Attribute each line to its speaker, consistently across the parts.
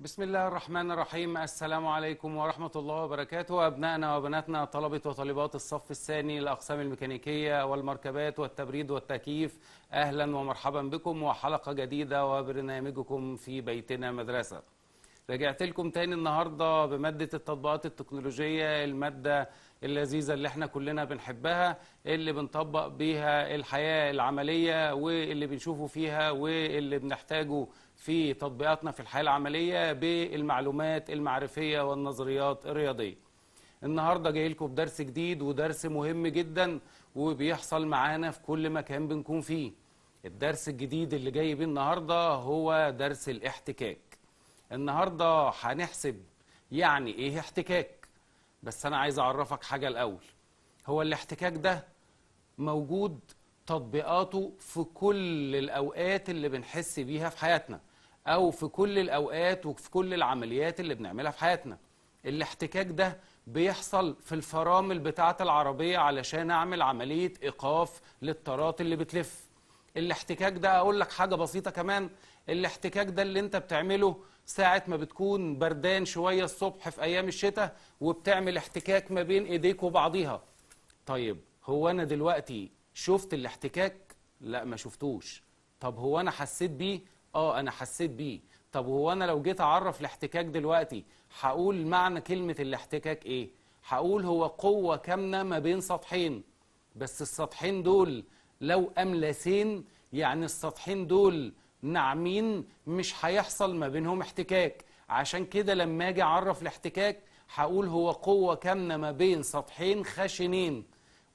Speaker 1: بسم الله الرحمن الرحيم السلام عليكم ورحمة الله وبركاته أبنائنا وبناتنا طلبة وطالبات الصف الثاني الأقسام الميكانيكية والمركبات والتبريد والتكييف أهلا ومرحبا بكم وحلقة جديدة وبرنامجكم في بيتنا مدرسة رجعت لكم تاني النهاردة بمادة التطبيقات التكنولوجية المادة اللذيذة اللي احنا كلنا بنحبها اللي بنطبق بيها الحياة العملية واللي بنشوفه فيها واللي بنحتاجه في تطبيقاتنا في الحياة العملية بالمعلومات المعرفية والنظريات الرياضية النهاردة جاي لكم بدرس جديد ودرس مهم جدا وبيحصل معانا في كل مكان بنكون فيه الدرس الجديد اللي جاي بيه النهاردة هو درس الاحتكاك النهاردة هنحسب يعني ايه احتكاك بس أنا عايز أعرفك حاجة الأول هو الاحتكاك ده موجود تطبيقاته في كل الأوقات اللي بنحس بيها في حياتنا أو في كل الأوقات وفي كل العمليات اللي بنعملها في حياتنا الاحتكاك ده بيحصل في الفرامل بتاعة العربية علشان أعمل عملية إيقاف للطارات اللي بتلف الاحتكاك ده أقول لك حاجة بسيطة كمان الاحتكاك ده اللي أنت بتعمله ساعة ما بتكون بردان شوية الصبح في أيام الشتاء وبتعمل احتكاك ما بين إيديك وبعضيها طيب هو أنا دلوقتي شفت الاحتكاك؟ لا ما شفتوش طب هو أنا حسيت بيه؟ آه أنا حسيت بيه طب هو أنا لو جيت أعرف الاحتكاك دلوقتي هقول معنى كلمة الاحتكاك إيه؟ هقول هو قوة كامنة ما بين سطحين بس السطحين دول لو أملسين يعني السطحين دول ناعمين مش هيحصل ما بينهم احتكاك عشان كده لما اجي اعرف الاحتكاك هقول هو قوة كامنة ما بين سطحين خشنين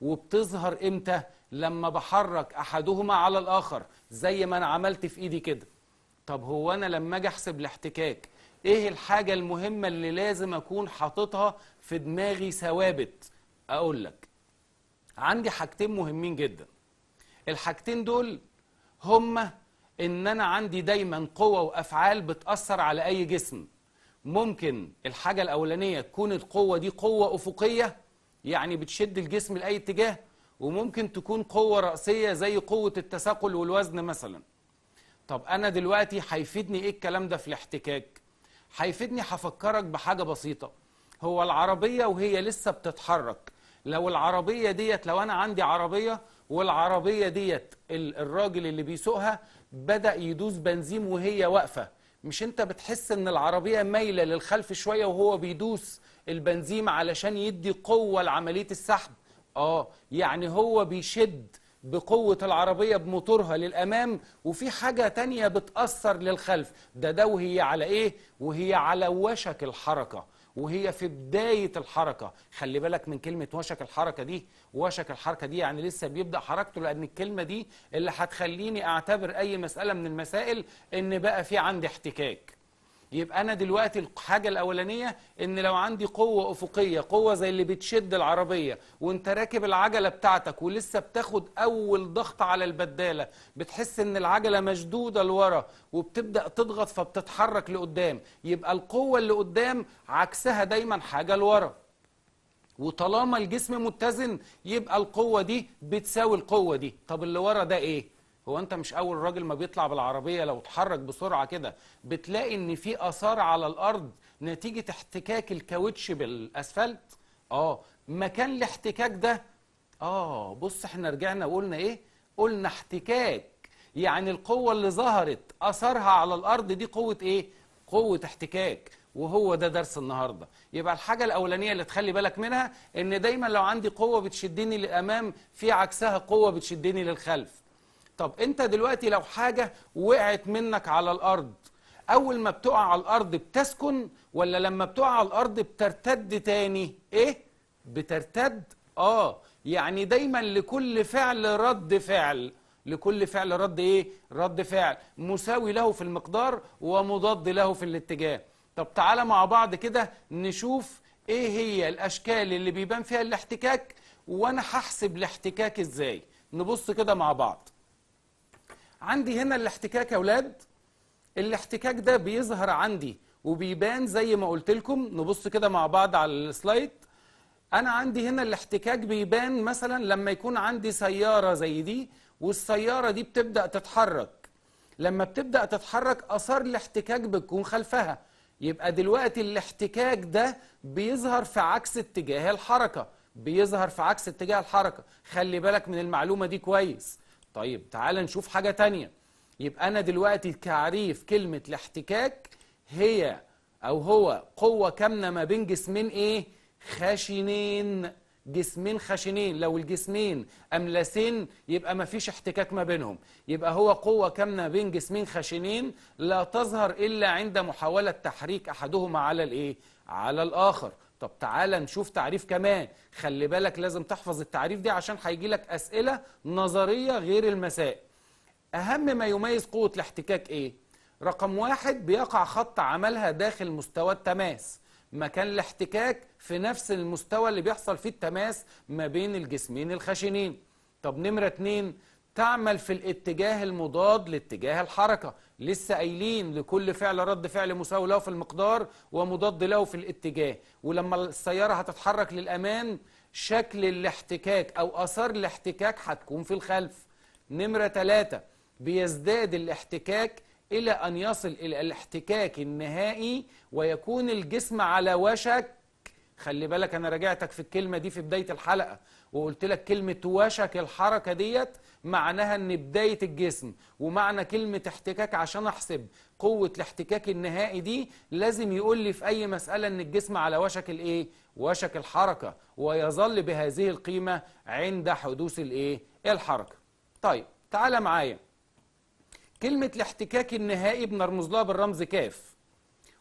Speaker 1: وبتظهر امتى لما بحرك احدهما على الاخر زي ما انا عملت في ايدي كده طب هو انا لما اجي احسب الاحتكاك ايه الحاجة المهمة اللي لازم اكون حاططها في دماغي ثوابت اقول لك عندي حاجتين مهمين جدا الحاجتين دول هما ان انا عندي دايما قوة وافعال بتأثر على اي جسم ممكن الحاجة الاولانية تكون القوة دي قوة افقية يعني بتشد الجسم لاي اتجاه وممكن تكون قوة رأسية زي قوة التثقل والوزن مثلا طب انا دلوقتي هيفيدني ايه الكلام ده في الاحتكاك هيفيدني هفكرك بحاجة بسيطة هو العربية وهي لسه بتتحرك لو العربية ديت لو انا عندي عربية والعربية ديت الراجل اللي بيسوقها بدأ يدوس بنزين وهي واقفة مش انت بتحس ان العربية مايلة للخلف شوية وهو بيدوس البنزين علشان يدي قوة لعملية السحب اه يعني هو بيشد بقوة العربية بموتورها للأمام وفي حاجة تانية بتأثر للخلف ده ده وهي على إيه؟ وهي على وشك الحركة وهي في بداية الحركة خلي بالك من كلمة وشك الحركة دي وشك الحركة دي يعني لسه بيبدأ حركته لأن الكلمة دي اللي هتخليني أعتبر أي مسألة من المسائل إن بقى في عندي احتكاك يبقى أنا دلوقتي الحاجة الأولانية إن لو عندي قوة أفقية قوة زي اللي بتشد العربية وأنت راكب العجلة بتاعتك ولسه بتاخد أول ضغط على البدالة بتحس إن العجلة مشدودة لورا وبتبدأ تضغط فبتتحرك لقدام يبقى القوة اللي قدام عكسها دايما حاجة لورا وطالما الجسم متزن يبقى القوة دي بتساوي القوة دي طب اللي ورا ده إيه؟ هو انت مش اول راجل ما بيطلع بالعربيه لو اتحرك بسرعه كده بتلاقي ان في اثار على الارض نتيجه احتكاك الكاوتش بالاسفلت اه مكان الاحتكاك ده اه بص احنا رجعنا وقلنا ايه قلنا احتكاك يعني القوه اللي ظهرت اثرها على الارض دي قوه ايه قوه احتكاك وهو ده درس النهارده يبقى الحاجه الاولانيه اللي تخلي بالك منها ان دايما لو عندي قوه بتشدني للامام في عكسها قوه بتشدني للخلف طب انت دلوقتي لو حاجة وقعت منك على الأرض أول ما بتقع على الأرض بتسكن ولا لما بتقع على الأرض بترتد تاني إيه؟ بترتد؟ آه يعني دايما لكل فعل رد فعل لكل فعل رد إيه؟ رد فعل مساوي له في المقدار ومضاد له في الاتجاه طب تعالى مع بعض كده نشوف إيه هي الأشكال اللي بيبان فيها الاحتكاك وأنا هحسب الاحتكاك إزاي نبص كده مع بعض عندي هنا الاحتكاك يا اولاد الاحتكاك ده بيظهر عندي وبيبان زي ما قلت لكم نبص كده مع بعض على السلايد انا عندي هنا الاحتكاك بيبان مثلا لما يكون عندي سياره زي دي والسياره دي بتبدا تتحرك لما بتبدا تتحرك اثار الاحتكاك بتكون خلفها يبقى دلوقتي الاحتكاك ده بيظهر في عكس اتجاه الحركه بيظهر في عكس اتجاه الحركه خلي بالك من المعلومه دي كويس طيب تعال نشوف حاجة تانية يبقى أنا دلوقتي تعريف كلمة الاحتكاك هي أو هو قوة كامنة ما بين جسمين إيه؟ خشنين جسمين خشنين لو الجسمين أملسين يبقى ما فيش احتكاك ما بينهم يبقى هو قوة كامنة بين جسمين خشنين لا تظهر إلا عند محاولة تحريك أحدهما على الإيه؟ على الآخر طب تعالى نشوف تعريف كمان خلي بالك لازم تحفظ التعريف دي عشان هيجي لك أسئلة نظرية غير المسائل أهم ما يميز قوة الاحتكاك إيه؟ رقم واحد بيقع خط عملها داخل مستوى التماس مكان الاحتكاك في نفس المستوى اللي بيحصل فيه التماس ما بين الجسمين الخشنين طب نمرة اتنين تعمل في الاتجاه المضاد لاتجاه الحركة لسه قايلين لكل فعل رد فعل مساوي له في المقدار ومضاد له في الاتجاه ولما السيارة هتتحرك للأمام شكل الاحتكاك أو أثار الاحتكاك هتكون في الخلف نمرة ثلاثة بيزداد الاحتكاك إلى أن يصل إلى الاحتكاك النهائي ويكون الجسم على وشك خلي بالك انا راجعتك في الكلمه دي في بدايه الحلقه وقلت لك كلمه وشك الحركه ديت معناها ان بدايه الجسم ومعنى كلمه احتكاك عشان احسب قوه الاحتكاك النهائي دي لازم يقول لي في اي مساله ان الجسم على وشك الايه وشك الحركه ويظل بهذه القيمه عند حدوث الايه الحركه طيب تعالى معايا كلمه الاحتكاك النهائي بنرمز لها بالرمز كاف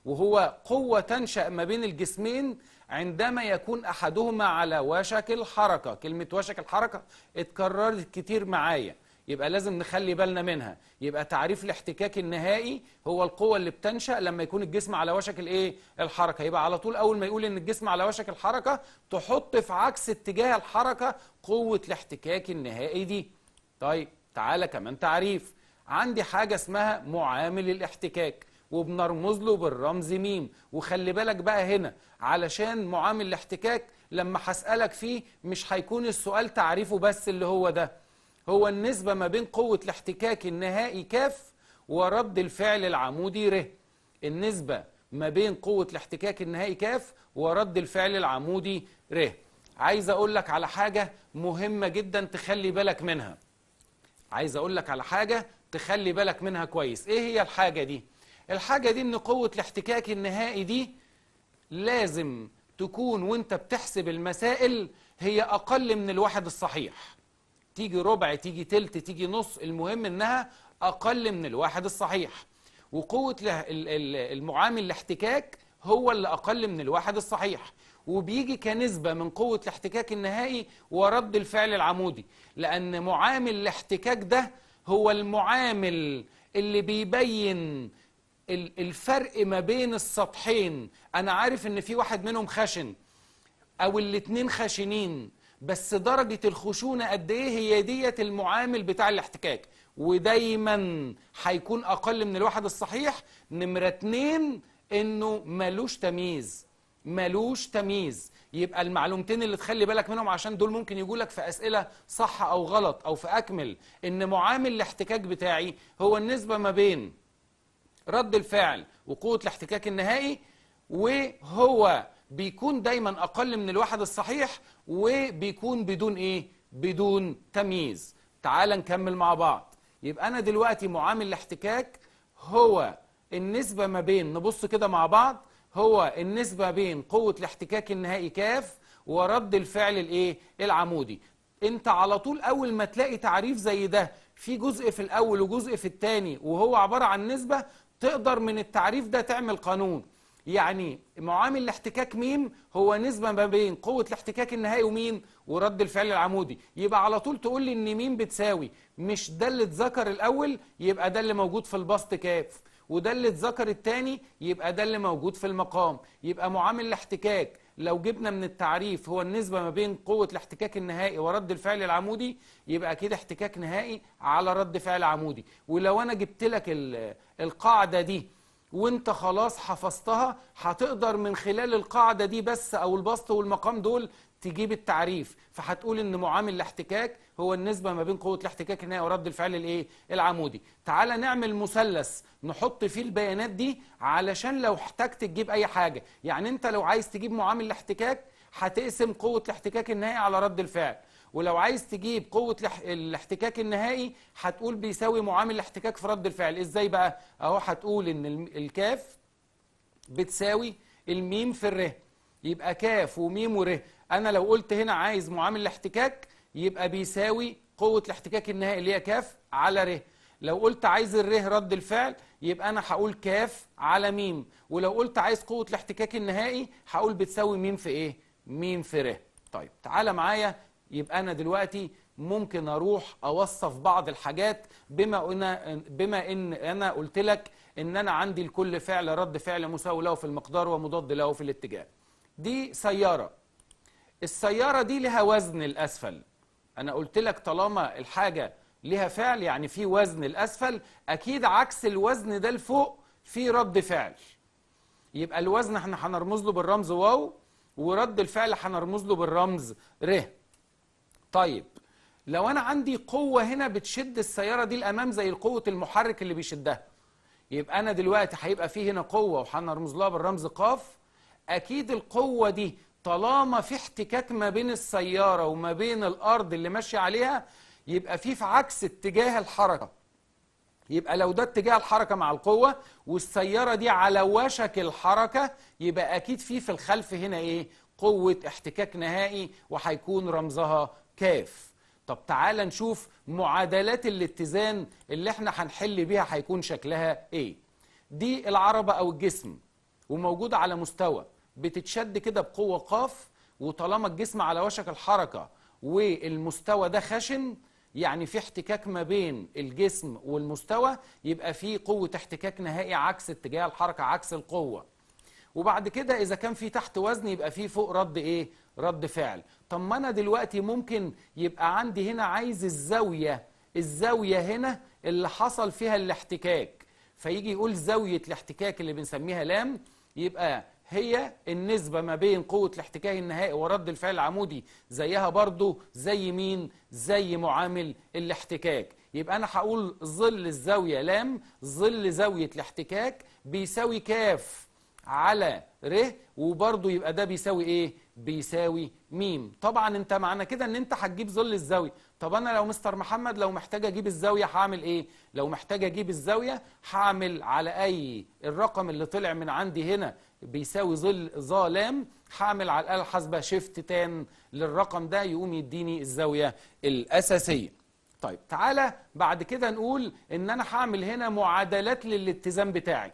Speaker 1: وهو قوه تنشا ما بين الجسمين عندما يكون أحدهما على وشك الحركة كلمة وشك الحركة اتكررت كتير معايا يبقى لازم نخلي بالنا منها يبقى تعريف الاحتكاك النهائي هو القوة اللي بتنشأ لما يكون الجسم على وشك الايه الحركة يبقى على طول أول ما يقول إن الجسم على وشك الحركة تحط في عكس اتجاه الحركة قوة الاحتكاك النهائي دي طيب تعالى كمان تعريف عندي حاجة اسمها معامل الاحتكاك وبنرمز له بالرمز ميم وخلي بالك بقى هنا علشان معامل الاحتكاك لما هسألك فيه مش هيكون السؤال تعريفه بس اللي هو ده هو النسبة ما بين قوة الاحتكاك النهائي كاف ورد الفعل العمودي ر النسبة ما بين قوة الاحتكاك النهائي كاف ورد الفعل العمودي ر عايز أقول لك على حاجة مهمة جدا تخلي بالك منها عايز أقول لك على حاجة تخلي بالك منها كويس إيه هي الحاجة دي؟ الحاجة دي ان قوة الاحتكاك النهائي دي لازم تكون وانت بتحسب المسائل هي اقل من الواحد الصحيح تيجي ربع تيجي تلت تيجي نص المهم انها اقل من الواحد الصحيح وقوة المعامل الاحتكاك هو اللي اقل من الواحد الصحيح وبيجي كنسبة من قوة الاحتكاك النهائي ورد الفعل العمودي لأن معامل الاحتكاك ده هو المعامل اللي بيبين الفرق ما بين السطحين انا عارف ان في واحد منهم خشن او الاتنين خشنين بس درجة الخشونة قد ايه هي ديت المعامل بتاع الاحتكاك ودايما هيكون اقل من الواحد الصحيح نمرة اتنين انه ملوش تمييز ملوش تمييز يبقى المعلومتين اللي تخلي بالك منهم عشان دول ممكن يقول لك في اسئله صح او غلط او في اكمل ان معامل الاحتكاك بتاعي هو النسبه ما بين رد الفعل وقوة الاحتكاك النهائي وهو بيكون دايما أقل من الواحد الصحيح وبيكون بدون إيه؟ بدون تمييز تعال نكمل مع بعض يبقى أنا دلوقتي معامل الاحتكاك هو النسبة ما بين نبص كده مع بعض هو النسبة بين قوة الاحتكاك النهائي كاف ورد الفعل الايه العمودي انت على طول اول ما تلاقي تعريف زي ده في جزء في الاول وجزء في الثاني وهو عبارة عن نسبة تقدر من التعريف ده تعمل قانون يعني معامل الاحتكاك ميم هو نسبة ما بين قوة الاحتكاك النهائي ومين ورد الفعل العمودي يبقى على طول تقول لي ان ميم بتساوي مش ده اللي اتذكر الاول يبقى ده اللي موجود في البسط كاف وده اللي اتذكر الثاني يبقى ده اللي موجود في المقام يبقى معامل الاحتكاك لو جبنا من التعريف هو النسبة ما بين قوة الاحتكاك النهائي ورد الفعل العمودي يبقى كده احتكاك نهائي على رد فعل عمودي ولو أنا جبت لك القاعدة دي وانت خلاص حفظتها هتقدر من خلال القاعدة دي بس او البسط والمقام دول تجيب التعريف فهتقول ان معامل الاحتكاك هو النسبه ما بين قوه الاحتكاك النهائي ورد الفعل الايه العمودي تعالى نعمل مثلث نحط فيه البيانات دي علشان لو احتجت تجيب اي حاجه يعني انت لو عايز تجيب معامل الاحتكاك هتقسم قوه الاحتكاك النهائي على رد الفعل ولو عايز تجيب قوة الاحتكاك النهائي هتقول بيساوي معامل الاحتكاك في رد الفعل ازاي بقى اهو هتقول ان الكاف بتساوي الميم في الره يبقى كاف وميم وره انا لو قلت هنا عايز معامل الاحتكاك يبقى بيساوي قوه الاحتكاك النهائي اللي هي كاف على ر لو قلت عايز ر رد الفعل يبقى انا هقول كاف على ميم ولو قلت عايز قوه الاحتكاك النهائي هقول بتساوي ميم في ايه ميم في ر طيب تعالى معايا يبقى انا دلوقتي ممكن اروح اوصف بعض الحاجات بما انا بما ان انا قلت لك ان انا عندي لكل فعل رد فعل مساوي له في المقدار ومضاد له في الاتجاه دي سياره السيارة دي لها وزن الأسفل أنا قلت لك طالما الحاجة لها فعل يعني في وزن الأسفل أكيد عكس الوزن ده لفوق في رد فعل يبقى الوزن احنا هنرمز له بالرمز واو ورد الفعل هنرمز له بالرمز ر طيب لو انا عندي قوه هنا بتشد السياره دي الامام زي قوه المحرك اللي بيشدها يبقى انا دلوقتي هيبقى فيه هنا قوه وهنرمز لها بالرمز قاف اكيد القوه دي طالما في احتكاك ما بين السيارة وما بين الأرض اللي ماشي عليها يبقى في في عكس اتجاه الحركة يبقى لو ده اتجاه الحركة مع القوة والسيارة دي على وشك الحركة يبقى أكيد في في الخلف هنا إيه قوة احتكاك نهائي وهيكون رمزها كاف طب تعال نشوف معادلات الاتزان اللي احنا هنحل بيها هيكون شكلها ايه دي العربة او الجسم وموجودة على مستوى بتتشد كده بقوه قاف وطالما الجسم على وشك الحركه والمستوى ده خشن يعني في احتكاك ما بين الجسم والمستوى يبقى في قوه احتكاك نهائي عكس اتجاه الحركه عكس القوه وبعد كده اذا كان في تحت وزن يبقى في فوق رد ايه رد فعل طب ما انا دلوقتي ممكن يبقى عندي هنا عايز الزاويه الزاويه هنا اللي حصل فيها الاحتكاك فيجي يقول زاويه الاحتكاك اللي بنسميها لام يبقى هي النسبة ما بين قوة الاحتكاك النهائي ورد الفعل العمودي زيها برضو زي مين زي معامل الاحتكاك يبقى أنا هقول ظل الزاوية لام ظل زاوية الاحتكاك بيساوي كاف على ر وبرضو يبقى ده بيساوي ايه بيساوي ميم طبعا انت معنى كده ان انت هتجيب ظل الزاوية طب انا لو مستر محمد لو محتاج اجيب الزاويه هعمل ايه لو محتاج اجيب الزاويه هعمل على اي الرقم اللي طلع من عندي هنا بيساوي ظل ظلام هعمل على الاله الحاسبه شيفت تان للرقم ده يقوم يديني الزاويه الاساسيه طيب تعالى بعد كده نقول ان انا هعمل هنا معادلات للاتزان بتاعي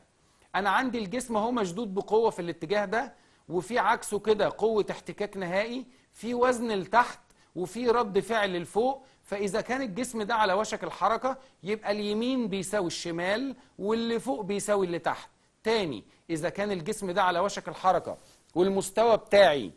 Speaker 1: انا عندي الجسم اهو مشدود بقوه في الاتجاه ده وفي عكسه كده قوه احتكاك نهائي في وزن لتحت وفي رد فعل لفوق فإذا كان الجسم ده على وشك الحركة يبقى اليمين بيساوي الشمال واللي فوق بيساوي اللي تحت تاني إذا كان الجسم ده على وشك الحركة والمستوى بتاعي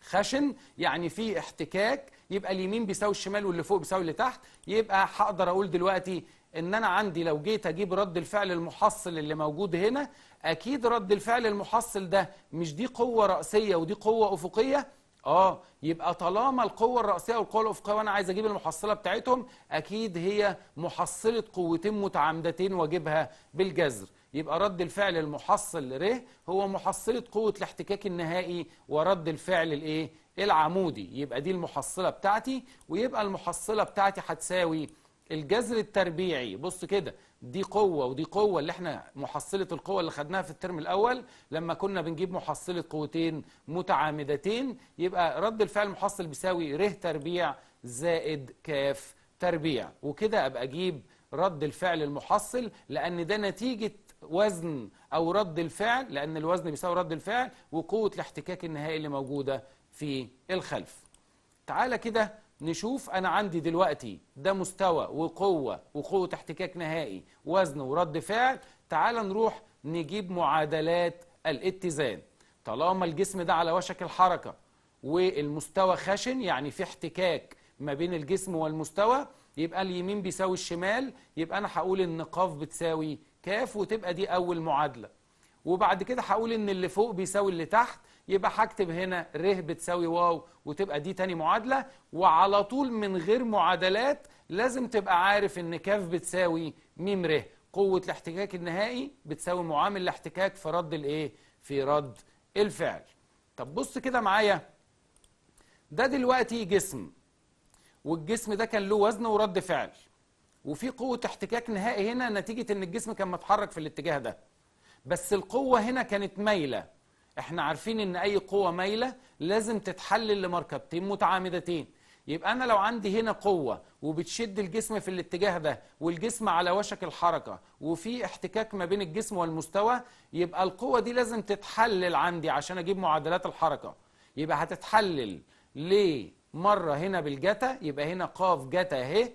Speaker 1: خشن يعني في احتكاك يبقى اليمين بيساوي الشمال واللي فوق بيساوي اللي تحت يبقى هقدر أقول دلوقتي ان انا عندي لو جيت اجيب رد الفعل المحصل اللي موجود هنا اكيد رد الفعل المحصل ده مش دي قوه راسيه ودي قوه افقيه اه يبقى طالما القوه الراسيه والقوه الافقيه وانا عايز اجيب المحصله بتاعتهم اكيد هي محصله قوتين متعامدتين واجيبها بالجذر يبقى رد الفعل المحصل ر هو محصله قوه الاحتكاك النهائي ورد الفعل الايه العمودي يبقى دي المحصله بتاعتي ويبقى المحصله بتاعتي هتساوي الجذر التربيعي بص كده دي قوه ودي قوه اللي احنا محصله القوه اللي خدناها في الترم الاول لما كنا بنجيب محصله قوتين متعامدتين يبقى رد الفعل المحصل بيساوي ر تربيع زائد كاف تربيع وكده ابقى اجيب رد الفعل المحصل لان ده نتيجه وزن او رد الفعل لان الوزن بيساوي رد الفعل وقوه الاحتكاك النهائي اللي موجوده في الخلف تعالى كده نشوف أنا عندي دلوقتي ده مستوى وقوة وقوة احتكاك نهائي وزن ورد فعل تعال نروح نجيب معادلات الاتزان طالما الجسم ده على وشك الحركة والمستوى خشن يعني في احتكاك ما بين الجسم والمستوى يبقى اليمين بيساوي الشمال يبقى أنا هقول إن قاف بتساوي كاف وتبقى دي أول معادلة وبعد كده هقول إن اللي فوق بيساوي اللي تحت يبقى هكتب هنا ر بتساوي واو وتبقى دي تاني معادله وعلى طول من غير معادلات لازم تبقى عارف ان كاف بتساوي م ر قوه الاحتكاك النهائي بتساوي معامل الاحتكاك في رد الايه في رد الفعل طب بص كده معايا ده دلوقتي جسم والجسم ده كان له وزن ورد فعل وفي قوه احتكاك نهائي هنا نتيجه ان الجسم كان متحرك في الاتجاه ده بس القوه هنا كانت مايله احنا عارفين ان اي قوه مايله لازم تتحلل لمركبتين متعامدتين يبقى انا لو عندي هنا قوه وبتشد الجسم في الاتجاه ده والجسم على وشك الحركه وفي احتكاك ما بين الجسم والمستوى يبقى القوه دي لازم تتحلل عندي عشان اجيب معادلات الحركه يبقى هتتحلل ليه مره هنا بالجتا يبقى هنا قاف جتا ه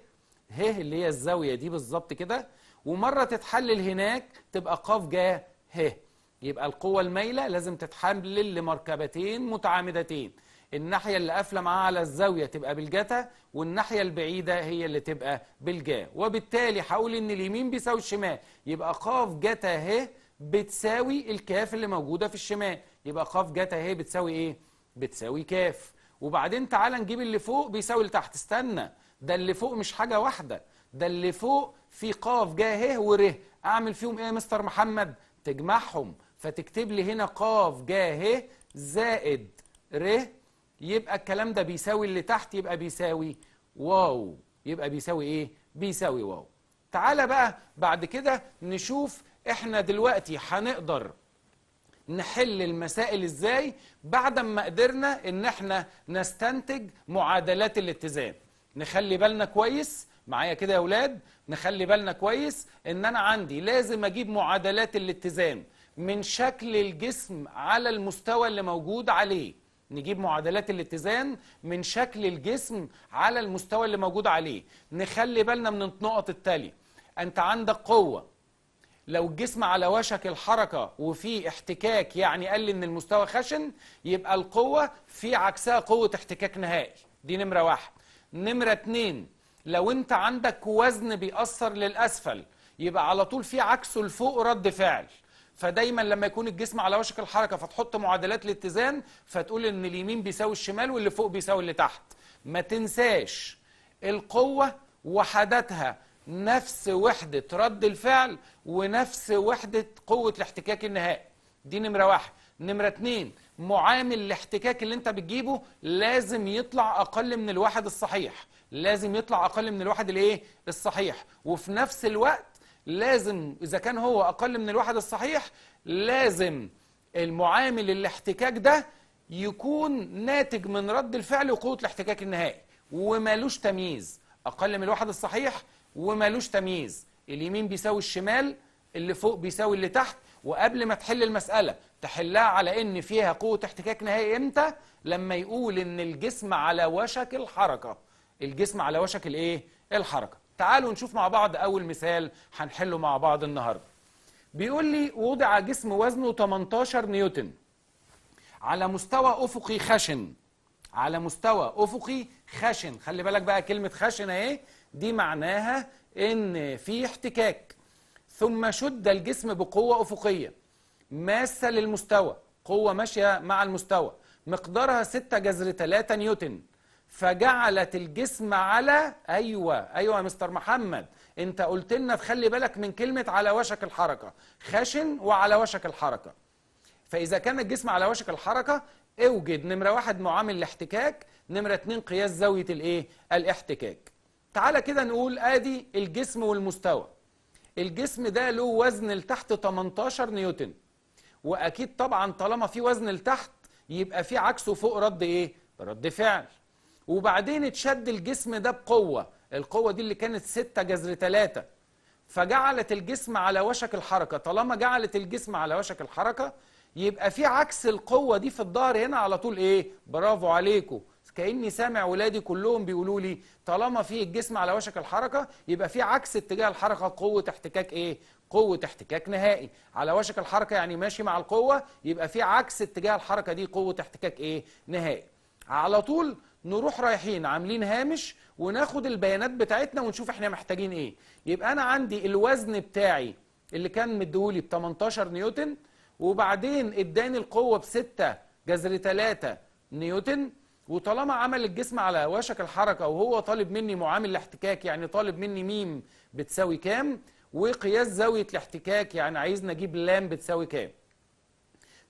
Speaker 1: ه اللي هي الزاويه دي بالظبط كده ومره تتحلل هناك تبقى قاف جا ه يبقى القوة المايلة لازم تتحمل لمركبتين متعامدتين الناحية اللي قافلة معاها على الزاوية تبقى بالجتا والناحية البعيدة هي اللي تبقى بالجا وبالتالي هقول ان اليمين بيساوي الشمال يبقى قاف جتا ه بتساوي الكاف اللي موجودة في الشمال يبقى قاف جتا ه بتساوي ايه؟ بتساوي كاف وبعدين تعالى نجيب اللي فوق بيساوي اللي تحت استنى ده اللي فوق مش حاجة واحدة ده اللي فوق في قاف جا ه وره اعمل فيهم ايه يا مستر محمد؟ تجمعهم فتكتب لي هنا قاف جا ه زائد ر يبقى الكلام ده بيساوي اللي تحت يبقى بيساوي واو يبقى بيساوي ايه بيساوي واو تعالى بقى بعد كده نشوف احنا دلوقتي هنقدر نحل المسائل ازاي بعد ما قدرنا ان احنا نستنتج معادلات الاتزان نخلي بالنا كويس معايا كده يا اولاد نخلي بالنا كويس ان انا عندي لازم اجيب معادلات الاتزان من شكل الجسم على المستوى اللي موجود عليه نجيب معادلات الاتزان من شكل الجسم على المستوى اللي موجود عليه نخلي بالنا من النقط التالية أنت عندك قوة لو الجسم على وشك الحركة وفي احتكاك يعني قال لي إن المستوى خشن يبقى القوة في عكسها قوة احتكاك نهائي دي نمرة واحد نمرة اتنين لو أنت عندك وزن بيأثر للأسفل يبقى على طول في عكسه لفوق رد فعل فدايما لما يكون الجسم على وشك الحركه فتحط معادلات الاتزان فتقول ان اليمين بيساوي الشمال واللي فوق بيساوي اللي تحت ما تنساش القوه وحدتها نفس وحده رد الفعل ونفس وحده قوه الاحتكاك النهائي دي نمره واحد نمره اتنين معامل الاحتكاك اللي انت بتجيبه لازم يطلع اقل من الواحد الصحيح لازم يطلع اقل من الواحد الايه الصحيح وفي نفس الوقت لازم إذا كان هو أقل من الواحد الصحيح لازم المعامل الاحتكاك ده يكون ناتج من رد الفعل وقوة الاحتكاك النهائي ومالوش تمييز أقل من الواحد الصحيح ومالوش تمييز اليمين بيساوي الشمال اللي فوق بيساوي اللي تحت وقبل ما تحل المسألة تحلها على إن فيها قوة احتكاك نهائي إمتى؟ لما يقول إن الجسم على وشك الحركة الجسم على وشك الإيه؟ الحركة تعالوا نشوف مع بعض أول مثال هنحله مع بعض النهاردة بيقول لي وضع جسم وزنه 18 نيوتن على مستوى أفقي خشن على مستوى أفقي خشن خلي بالك بقى كلمة خشن أهي دي معناها إن في احتكاك ثم شد الجسم بقوة أفقية ماسة للمستوى قوة ماشية مع المستوى مقدارها 6 جذر 3 نيوتن فجعلت الجسم على ايوه ايوه يا مستر محمد انت قلت لنا تخلي بالك من كلمه على وشك الحركه خشن وعلى وشك الحركه فاذا كان الجسم على وشك الحركه اوجد نمره واحد معامل الاحتكاك نمره اتنين قياس زاويه الايه الاحتكاك تعالى كده نقول ادي الجسم والمستوى الجسم ده له وزن لتحت 18 نيوتن واكيد طبعا طالما في وزن لتحت يبقى في عكسه فوق رد ايه رد فعل وبعدين اتشد الجسم ده بقوة القوة دي اللي كانت 6 جذر 3 فجعلت الجسم على وشك الحركة طالما جعلت الجسم على وشك الحركة يبقى في عكس القوة دي في الظهر هنا على طول ايه برافو عليكم كأني سامع ولادي كلهم بيقولوا لي طالما في الجسم على وشك الحركة يبقى في عكس اتجاه الحركة قوة احتكاك ايه قوة احتكاك نهائي على وشك الحركة يعني ماشي مع القوة يبقى في عكس اتجاه الحركة دي قوة احتكاك ايه نهائي على طول نروح رايحين عاملين هامش وناخد البيانات بتاعتنا ونشوف احنا محتاجين ايه يبقى انا عندي الوزن بتاعي اللي كان مديهولي ب 18 نيوتن وبعدين اداني القوه ب 6 جذر 3 نيوتن وطالما عمل الجسم على وشك الحركه وهو طالب مني معامل الاحتكاك يعني طالب مني ميم بتساوي كام وقياس زاويه الاحتكاك يعني عايزنا اجيب لام بتساوي كام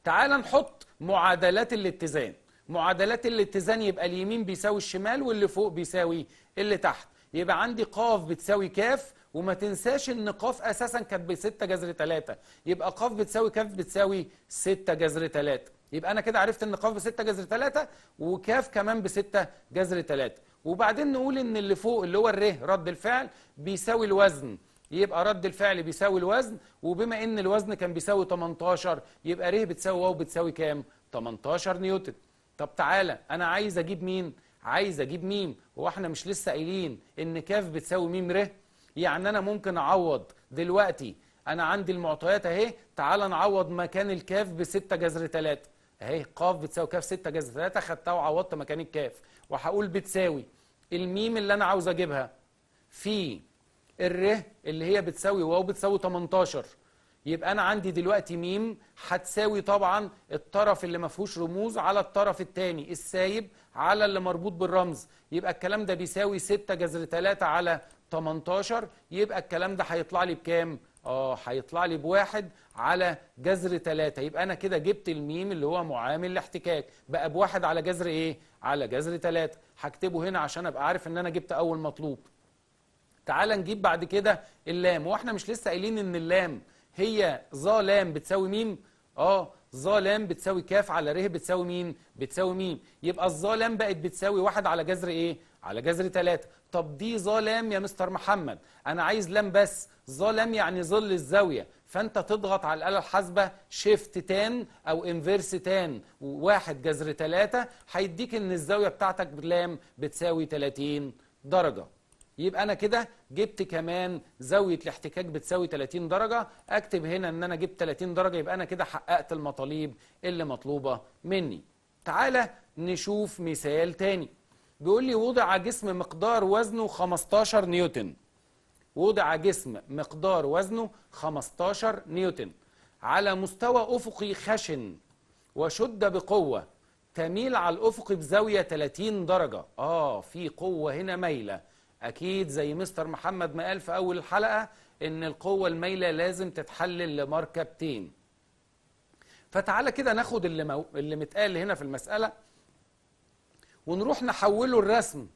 Speaker 1: تعال نحط معادلات الاتزان معادلات الاتزان يبقى اليمين بيساوي الشمال واللي فوق بيساوي اللي تحت يبقى عندي قاف بتساوي كاف وما تنساش ان قاف اساسا كانت ب 6 جذر 3 يبقى قاف بتساوي كاف بتساوي 6 جذر 3 يبقى انا كده عرفت ان قاف ب 6 جذر 3 وكاف كمان ب 6 جذر 3 وبعدين نقول ان اللي فوق اللي هو الر رد الفعل بيساوي الوزن يبقى رد الفعل بيساوي الوزن وبما ان الوزن كان بيساوي 18 يبقى ر بتساوي واو بتساوي كام 18 نيوتن طب تعالى انا عايز اجيب مين عايز اجيب ميم هو احنا مش لسه قايلين ان كاف بتساوي ميم ر يعني انا ممكن اعوض دلوقتي انا عندي المعطيات اهي تعالى نعوض مكان الكاف ب 6 جذر 3 اهي قاف بتساوي كاف 6 جذر 3 خدتها وعوضت مكان الكاف وهقول بتساوي الميم اللي انا عاوز اجيبها في الر اللي هي بتساوي واو بتساوي 18 يبقى أنا عندي دلوقتي ميم هتساوي طبعا الطرف اللي ما فيهوش رموز على الطرف الثاني السايب على اللي مربوط بالرمز يبقى الكلام ده بيساوي 6 جذر 3 على 18 يبقى الكلام ده هيطلع لي بكام؟ اه هيطلع لي بواحد على جذر 3 يبقى انا كده جبت الميم اللي هو معامل الاحتكاك بقى بواحد على جذر ايه؟ على جذر 3 هكتبه هنا عشان ابقى عارف ان انا جبت اول مطلوب. تعال نجيب بعد كده اللام واحنا مش لسه قايلين ان اللام هي ظا لام بتساوي ميم اه ظا لام بتساوي كاف على ر بتساوي ميم بتساوي ميم يبقى الظا لام بقت بتساوي واحد على جذر ايه على جذر ثلاثة طب دي ظا لام يا مستر محمد انا عايز لام بس ظا لام يعني ظل الزاويه فانت تضغط على الاله الحاسبه شيفت تان او انفيرس تان واحد جذر ثلاثة هيديك ان الزاويه بتاعتك لام بتساوي 30 درجه يبقى أنا كده جبت كمان زاوية الاحتكاك بتساوي 30 درجة أكتب هنا أن أنا جبت 30 درجة يبقى أنا كده حققت المطالب اللي مطلوبة مني تعالى نشوف مثال تاني بيقول لي وضع جسم مقدار وزنه 15 نيوتن وضع جسم مقدار وزنه 15 نيوتن على مستوى أفقي خشن وشد بقوة تميل على الأفق بزاوية 30 درجة آه في قوة هنا مايلة أكيد زي مستر محمد ما قال في أول الحلقة إن القوة المايلة لازم تتحلل لمركبتين فتعالى كده ناخد اللي, مو... اللي متقال هنا في المسألة ونروح نحوله الرسم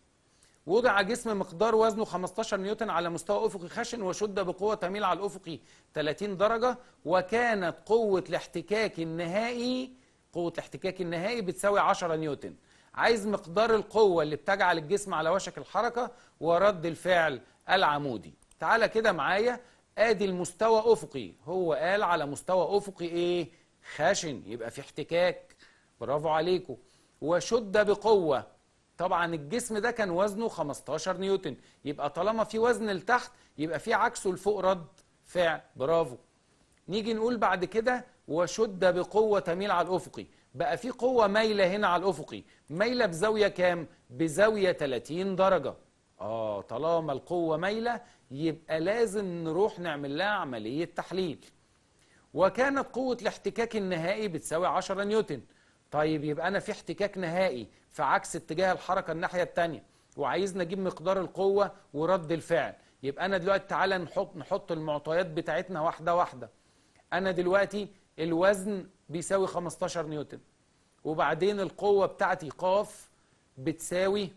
Speaker 1: وضع جسم مقدار وزنه 15 نيوتن على مستوى أفقي خشن وشد بقوة تميل على الأفقي 30 درجة وكانت قوة الاحتكاك النهائي قوة الاحتكاك النهائي بتساوي 10 نيوتن عايز مقدار القوة اللي بتجعل الجسم على وشك الحركة ورد الفعل العمودي تعالى كده معايا ادي المستوى افقي هو قال على مستوى افقي ايه خشن يبقى في احتكاك برافو عليكم وشد بقوة طبعا الجسم ده كان وزنه 15 نيوتن يبقى طالما في وزن لتحت يبقى في عكسه لفوق رد فعل برافو نيجي نقول بعد كده وشد بقوة تميل على الأفقي بقى في قوة مايلة هنا على الأفقي مايلة بزاوية كام؟ بزاوية 30 درجة آه طالما القوة مايلة يبقى لازم نروح نعمل لها عملية تحليل وكانت قوة الاحتكاك النهائي بتساوي 10 نيوتن طيب يبقى أنا في احتكاك نهائي في عكس اتجاه الحركة الناحية التانية وعايزنا نجيب مقدار القوة ورد الفعل يبقى أنا دلوقتي تعالى نحط, نحط المعطيات بتاعتنا واحدة واحدة أنا دلوقتي الوزن بيساوي 15 نيوتن وبعدين القوة بتاعتي قاف بتساوي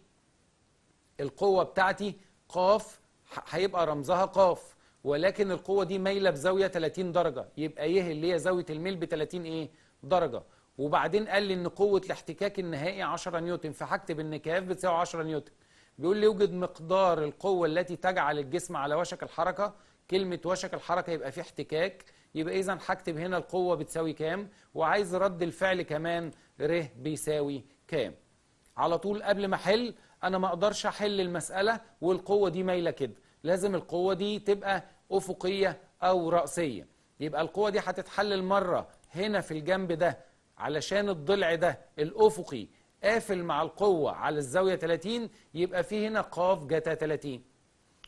Speaker 1: القوة بتاعتي قاف هيبقى رمزها قاف ولكن القوة دي مايلة بزاوية 30 درجة يبقى ايه اللي هي زاوية الميل ب 30 ايه درجة وبعدين قال لي ان قوة الاحتكاك النهائي 10 نيوتن فهكتب ان كاف بتساوي 10 نيوتن بيقول لي يوجد مقدار القوة التي تجعل الجسم على وشك الحركة كلمة وشك الحركة يبقى فيه احتكاك يبقى إذا هكتب هنا القوة بتساوي كام وعايز رد الفعل كمان ر بيساوي كام على طول قبل ما أحل أنا ما أقدرش أحل المسألة والقوة دي مايلة كده لازم القوة دي تبقى أفقية أو رأسية يبقى القوة دي هتتحلل مرة هنا في الجنب ده علشان الضلع ده الأفقي قافل مع القوة على الزاوية 30 يبقى في هنا قاف جتا 30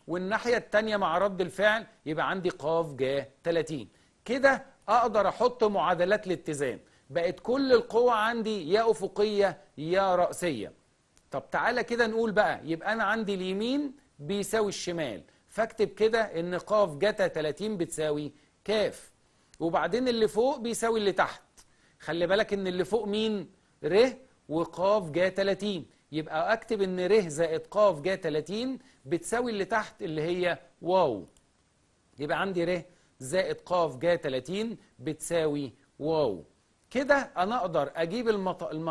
Speaker 1: والناحية الثانيه مع رد الفعل يبقى عندي قاف جا 30 كده اقدر احط معادلات الاتزان بقت كل القوى عندي يا افقيه يا راسيه طب تعالى كده نقول بقى يبقى انا عندي اليمين بيساوي الشمال فاكتب كده ان قاف جتا 30 بتساوي كاف وبعدين اللي فوق بيساوي اللي تحت خلي بالك ان اللي فوق مين ر وقاف جا 30 يبقى اكتب ان ر زائد قاف جا 30 بتساوي اللي تحت اللي هي واو يبقى عندي ر زائد ق جا 30 بتساوي واو كده أنا أقدر أجيب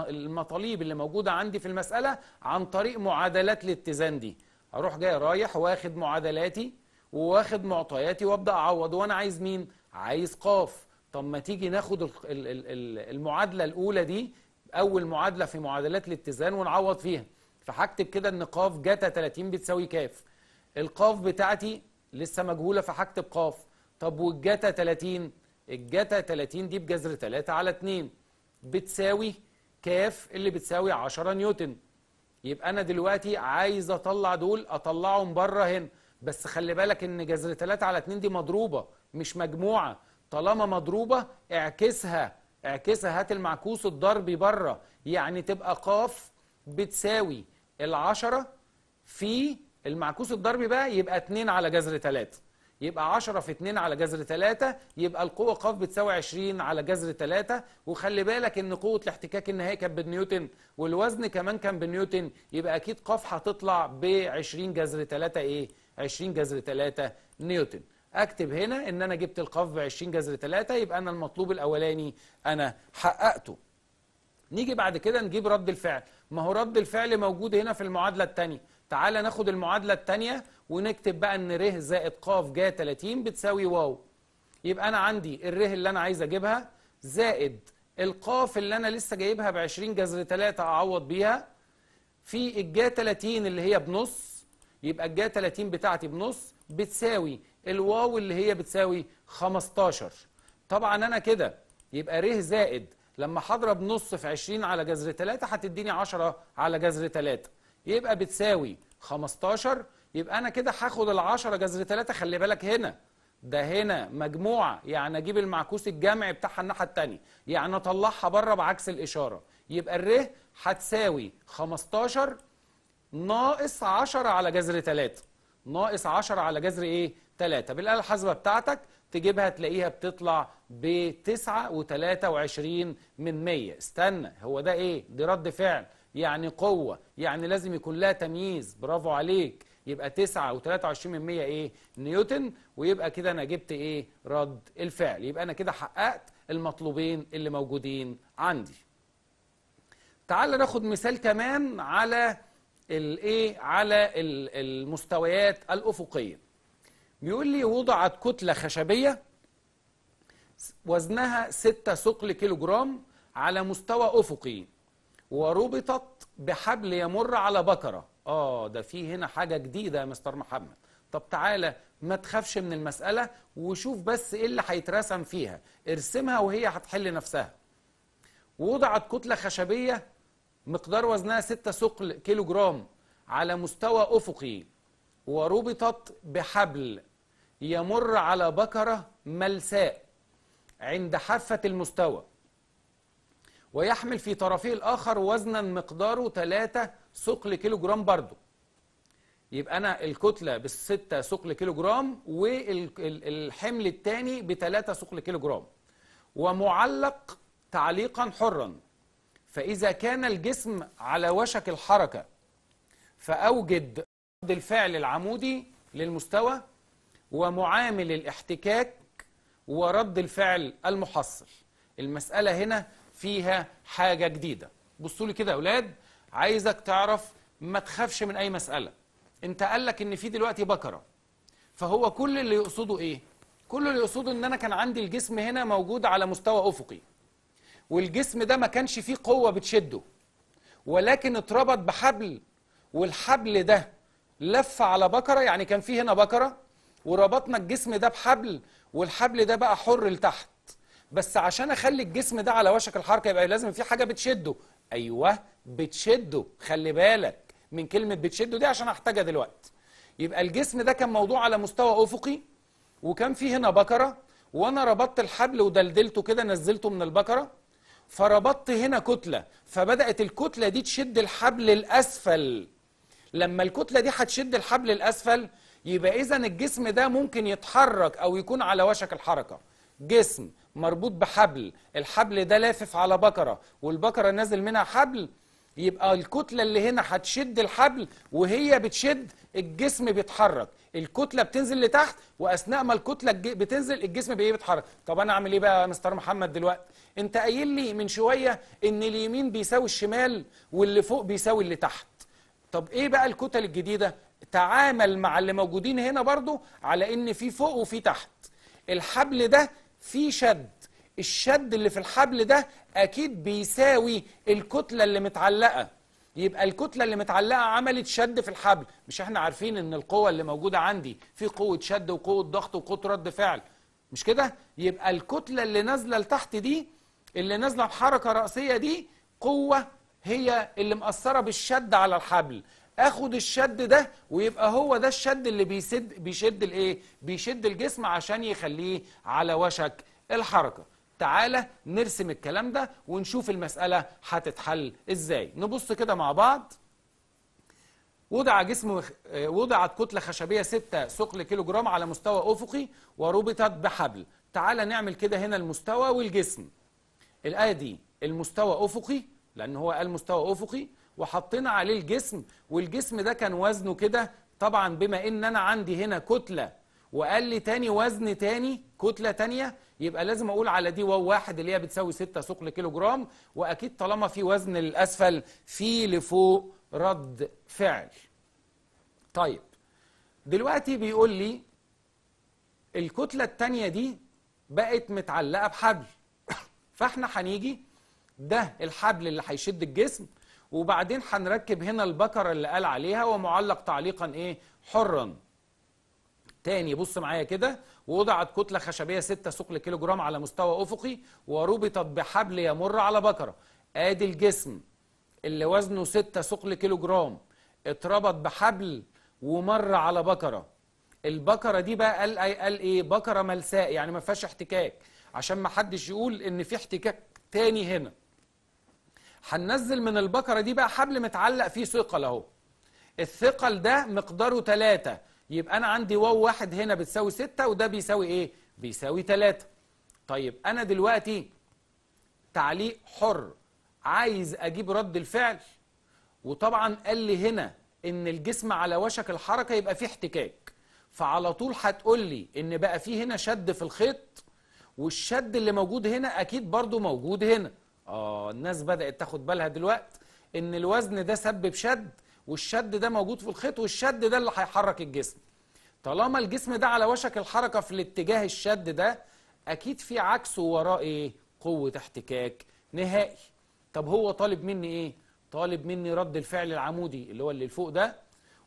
Speaker 1: المطاليب اللي موجودة عندي في المسألة عن طريق معادلات الاتزان دي أروح جاي رايح واخد معادلاتي وواخد معطياتي وأبدأ أعوض وأنا عايز مين؟ عايز قاف طب ما تيجي ناخد المعادلة الأولى دي أول معادلة في معادلات الاتزان ونعوض فيها فهكتب كده إن قاف جتا 30 بتساوي كاف القاف بتاعتي لسه مجهولة فهكتب قاف طب والجتا 30 الجتا 30 دي بجذر 3 على 2 بتساوي كاف اللي بتساوي 10 نيوتن يبقى انا دلوقتي عايز اطلع دول اطلعهم بره هنا بس خلي بالك ان جذر 3 على 2 دي مضروبه مش مجموعه طالما مضروبه اعكسها اعكسها هات المعكوس الضربي بره يعني تبقى قاف بتساوي العشرة في المعكوس الضربي بقى يبقى 2 على جذر 3 يبقى 10 في 2 على جذر 3 يبقى القوة ق بتساوي 20 على جذر 3 وخلي بالك ان قوة الاحتكاك النهائي كانت بالنيوتن والوزن كمان كان بالنيوتن يبقى اكيد ق هتطلع ب 20 جذر 3 ايه 20 جذر 3 نيوتن اكتب هنا ان انا جبت ق ب 20 جذر 3 يبقى انا المطلوب الاولاني انا حققته نيجي بعد كده نجيب رد الفعل ما هو رد الفعل موجود هنا في المعادلة الثانية تعال ناخد المعادلة التانية ونكتب بقى ان ر زائد ق جا 30 بتساوي واو يبقى انا عندي الره اللي انا عايز اجيبها زائد القاف اللي انا لسه جايبها ب 20 جذر 3 اعوض بيها في الجا 30 اللي هي بنص يبقى الجا 30 بتاعتي بنص بتساوي الواو اللي هي بتساوي 15 طبعا انا كده يبقى ر زائد لما هضرب نص في 20 على جذر 3 هتديني 10 على جذر 3 يبقى بتساوي 15 يبقى انا كده هاخد ال 10 جذر 3 خلي بالك هنا ده هنا مجموعه يعني اجيب المعكوس الجمعي بتاعها الناحيه الثانيه يعني اطلعها بره بعكس الاشاره يبقى الر هتساوي 15 ناقص 10 على جذر 3 ناقص 10 على جذر ايه 3 بالاله الحاسبه بتاعتك تجيبها تلاقيها بتطلع ب 9 و23 من 100 استنى هو ده ايه دي رد فعل يعني قوة يعني لازم يكون لها تمييز برافو عليك يبقى 9 و23 من 100 ايه نيوتن ويبقى كده انا جبت ايه رد الفعل يبقى انا كده حققت المطلوبين اللي موجودين عندي تعال ناخد مثال كمان على الايه على المستويات الافقيه بيقول لي وضعت كتله خشبيه وزنها 6 ثقل كيلو جرام على مستوى افقي وربطت بحبل يمر على بكرة آه ده في هنا حاجة جديدة يا مستر محمد طب تعالى ما تخافش من المسألة وشوف بس إيه اللي هيترسم فيها ارسمها وهي هتحل نفسها وضعت كتلة خشبية مقدار وزنها 6 ثقل كيلو جرام على مستوى أفقي وربطت بحبل يمر على بكرة ملساء عند حافة المستوى ويحمل في طرفه الآخر وزنا مقداره 3 ثقل كيلو جرام برضه يبقى أنا الكتلة بالستة ثقل كيلو جرام والحمل الثاني ب 3 ثقل كيلو جرام ومعلق تعليقا حرا فإذا كان الجسم على وشك الحركة فأوجد رد الفعل العمودي للمستوى ومعامل الاحتكاك ورد الفعل المحصل المسألة هنا فيها حاجة جديدة بصوا لي كده يا أولاد عايزك تعرف ما تخافش من أي مسألة أنت قال لك إن في دلوقتي بكرة فهو كل اللي يقصده إيه؟ كل اللي يقصده إن أنا كان عندي الجسم هنا موجود على مستوى أفقي والجسم ده ما كانش فيه قوة بتشده ولكن اتربط بحبل والحبل ده لف على بكرة يعني كان فيه هنا بكرة وربطنا الجسم ده بحبل والحبل ده بقى حر لتحت بس عشان اخلي الجسم ده على وشك الحركه يبقى لازم في حاجه بتشده ايوه بتشده خلي بالك من كلمه بتشده دي عشان احتاجها دلوقتي يبقى الجسم ده كان موضوع على مستوى افقي وكان فيه هنا بكره وانا ربطت الحبل ودلدلته كده نزلته من البكره فربطت هنا كتله فبدات الكتله دي تشد الحبل الاسفل لما الكتله دي هتشد الحبل الاسفل يبقى اذا الجسم ده ممكن يتحرك او يكون على وشك الحركه جسم مربوط بحبل الحبل ده لافف على بكرة والبكرة نازل منها حبل يبقى الكتلة اللي هنا هتشد الحبل وهي بتشد الجسم بيتحرك الكتلة بتنزل لتحت وأثناء ما الكتلة بتنزل الجسم بيه بيتحرك طب أنا أعمل إيه بقى يا مستر محمد دلوقتي أنت قايل لي من شوية إن اليمين بيساوي الشمال واللي فوق بيساوي اللي تحت طب إيه بقى الكتل الجديدة تعامل مع اللي موجودين هنا برضو على إن في فوق وفي تحت الحبل ده في شد الشد اللي في الحبل ده أكيد بيساوي الكتلة اللي متعلقة يبقى الكتلة اللي متعلقة عملت شد في الحبل مش احنا عارفين ان القوة اللي موجودة عندي في قوة شد وقوة ضغط وقوة رد فعل مش كده يبقى الكتلة اللي نازلة لتحت دي اللي نازلة بحركة رأسية دي قوة هي اللي مأثرة بالشد على الحبل اخد الشد ده ويبقى هو ده الشد اللي بيسد بيشد الايه بيشد الجسم عشان يخليه على وشك الحركه تعالى نرسم الكلام ده ونشوف المساله هتتحل ازاي نبص كده مع بعض وضع جسم آه، وضعت كتله خشبيه 6 ثقل كيلو جرام على مستوى افقي وربطت بحبل تعالى نعمل كده هنا المستوى والجسم الايه دي المستوى افقي لان هو قال مستوى افقي وحطينا عليه الجسم والجسم ده كان وزنه كده طبعا بما ان انا عندي هنا كتله وقال لي تاني وزن تاني كتله تانيه يبقى لازم اقول على دي واو واحد اللي هي بتساوي 6 ثقل كيلو جرام واكيد طالما في وزن للاسفل في لفوق رد فعل. طيب دلوقتي بيقول لي الكتله التانيه دي بقت متعلقه بحبل فاحنا هنيجي ده الحبل اللي هيشد الجسم وبعدين هنركب هنا البكرة اللي قال عليها ومعلق تعليقا ايه حرا تاني بص معايا كده ووضعت كتلة خشبية 6 ثقل كيلو جرام على مستوى أفقي وربطت بحبل يمر على بكرة آدي الجسم اللي وزنه 6 ثقل كيلو جرام اتربط بحبل ومر على بكرة البكرة دي بقى قال قال ايه بكرة ملساء يعني ما فيهاش احتكاك عشان ما حدش يقول ان في احتكاك تاني هنا هننزل من البكرة دي بقى حبل متعلق فيه ثقل اهو الثقل ده مقداره ثلاثة يبقى أنا عندي واو واحد هنا بتساوي 6 وده بيساوي إيه؟ بيساوي 3 طيب أنا دلوقتي تعليق حر عايز أجيب رد الفعل وطبعا قال لي هنا إن الجسم على وشك الحركة يبقى فيه احتكاك فعلى طول هتقول لي إن بقى فيه هنا شد في الخيط والشد اللي موجود هنا أكيد برضو موجود هنا اه الناس بدات تاخد بالها دلوقتي ان الوزن ده سبب شد والشد ده موجود في الخيط والشد ده اللي هيحرك الجسم طالما الجسم ده على وشك الحركه في الاتجاه الشد ده اكيد في عكسه وراه ايه قوه احتكاك نهائي طب هو طالب مني ايه طالب مني رد الفعل العمودي اللي هو اللي فوق ده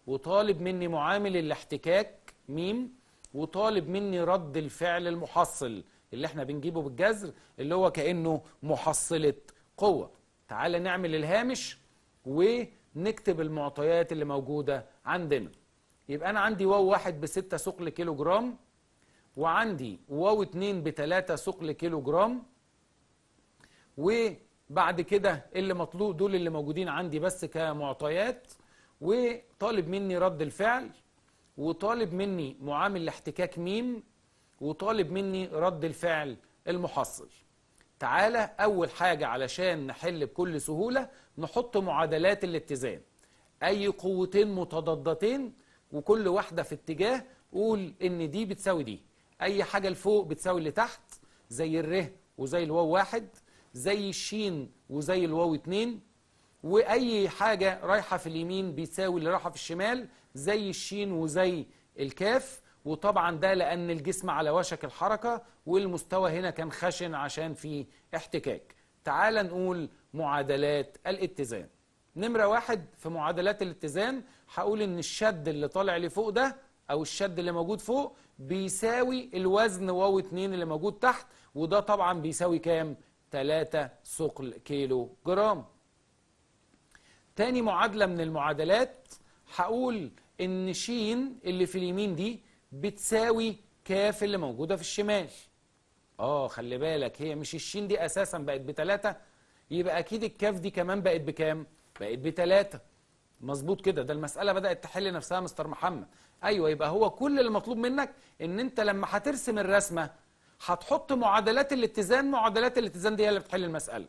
Speaker 1: وطالب مني معامل الاحتكاك ميم وطالب مني رد الفعل المحصل اللي احنا بنجيبه بالجذر اللي هو كأنه محصلة قوة تعال نعمل الهامش ونكتب المعطيات اللي موجودة عندنا يبقى أنا عندي واو واحد بستة ثقل كيلو جرام وعندي واو اتنين بتلاتة ثقل كيلو جرام وبعد كده اللي مطلوب دول اللي موجودين عندي بس كمعطيات وطالب مني رد الفعل وطالب مني معامل الاحتكاك ميم وطالب مني رد الفعل المحصل تعالى أول حاجة علشان نحل بكل سهولة نحط معادلات الاتزان أي قوتين متضادتين وكل واحدة في اتجاه قول إن دي بتساوي دي أي حاجة لفوق بتساوي اللي تحت زي الر وزي الواو واحد زي الشين وزي الواو اتنين وأي حاجة رايحة في اليمين بتساوي اللي رايحة في الشمال زي الشين وزي الكاف وطبعا ده لأن الجسم على وشك الحركة والمستوى هنا كان خشن عشان في احتكاك تعال نقول معادلات الاتزان نمرة واحد في معادلات الاتزان هقول إن الشد اللي طالع لفوق ده أو الشد اللي موجود فوق بيساوي الوزن واو 2 اللي موجود تحت وده طبعا بيساوي كام؟ 3 ثقل كيلو جرام تاني معادلة من المعادلات هقول إن ش اللي في اليمين دي بتساوي كاف اللي موجودة في الشمال اه خلي بالك هي مش الشين دي اساسا بقت بتلاتة يبقى اكيد الكاف دي كمان بقت بكام بقت بتلاتة مظبوط كده ده المسألة بدأت تحل نفسها مستر محمد ايوه يبقى هو كل اللي مطلوب منك ان انت لما هترسم الرسمة هتحط معادلات الاتزان معادلات الاتزان دي هي اللي بتحل المسألة